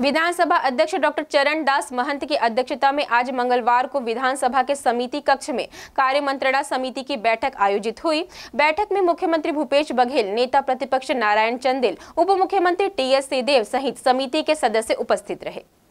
विधानसभा अध्यक्ष डॉक्टर चरण दास महंत की अध्यक्षता में आज मंगलवार को विधानसभा के समिति कक्ष में कार्य मंत्रणा समिति की बैठक आयोजित हुई बैठक में मुख्यमंत्री भूपेश बघेल नेता प्रतिपक्ष नारायण चंदेल उप मुख्यमंत्री टी एस सिंहदेव सहित समिति के सदस्य उपस्थित रहे